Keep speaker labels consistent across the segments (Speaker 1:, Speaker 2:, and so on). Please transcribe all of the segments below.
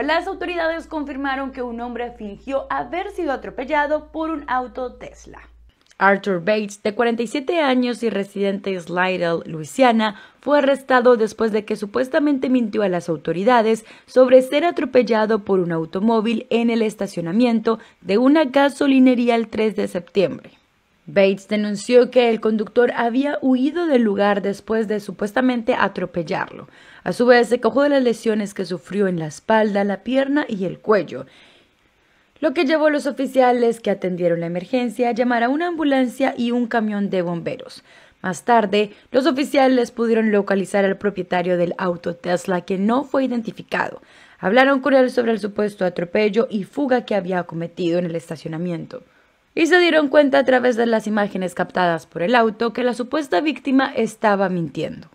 Speaker 1: Las autoridades confirmaron que un hombre fingió haber sido atropellado por un auto Tesla. Arthur Bates, de 47 años y residente en Slidell, Luisiana, fue arrestado después de que supuestamente mintió a las autoridades sobre ser atropellado por un automóvil en el estacionamiento de una gasolinería el 3 de septiembre. Bates denunció que el conductor había huido del lugar después de supuestamente atropellarlo. A su vez, se cojó de las lesiones que sufrió en la espalda, la pierna y el cuello, lo que llevó a los oficiales que atendieron la emergencia a llamar a una ambulancia y un camión de bomberos. Más tarde, los oficiales pudieron localizar al propietario del auto Tesla que no fue identificado. Hablaron con él sobre el supuesto atropello y fuga que había cometido en el estacionamiento y se dieron cuenta a través de las imágenes captadas por el auto que la supuesta víctima estaba mintiendo.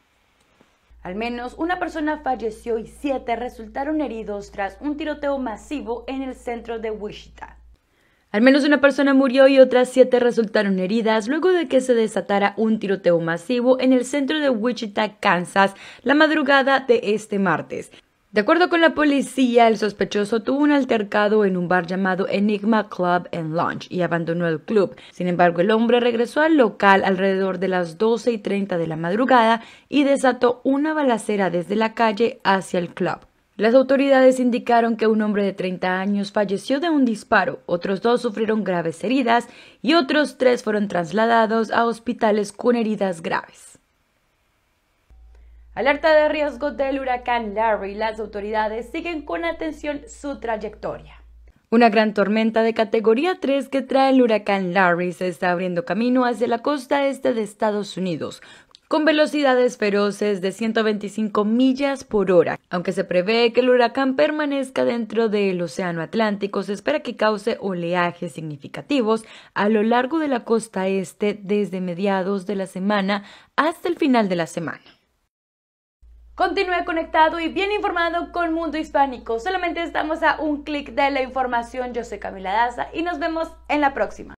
Speaker 1: Al menos una persona falleció y siete resultaron heridos tras un tiroteo masivo en el centro de Wichita. Al menos una persona murió y otras siete resultaron heridas luego de que se desatara un tiroteo masivo en el centro de Wichita, Kansas, la madrugada de este martes, de acuerdo con la policía, el sospechoso tuvo un altercado en un bar llamado Enigma Club and Lounge y abandonó el club. Sin embargo, el hombre regresó al local alrededor de las 12 y 30 de la madrugada y desató una balacera desde la calle hacia el club. Las autoridades indicaron que un hombre de 30 años falleció de un disparo, otros dos sufrieron graves heridas y otros tres fueron trasladados a hospitales con heridas graves. Alerta de riesgo del huracán Larry, las autoridades siguen con atención su trayectoria. Una gran tormenta de categoría 3 que trae el huracán Larry se está abriendo camino hacia la costa este de Estados Unidos, con velocidades feroces de 125 millas por hora. Aunque se prevé que el huracán permanezca dentro del Océano Atlántico, se espera que cause oleajes significativos a lo largo de la costa este desde mediados de la semana hasta el final de la semana. Continúe conectado y bien informado con Mundo Hispánico. Solamente estamos a un clic de la información. Yo soy Camila Daza y nos vemos en la próxima.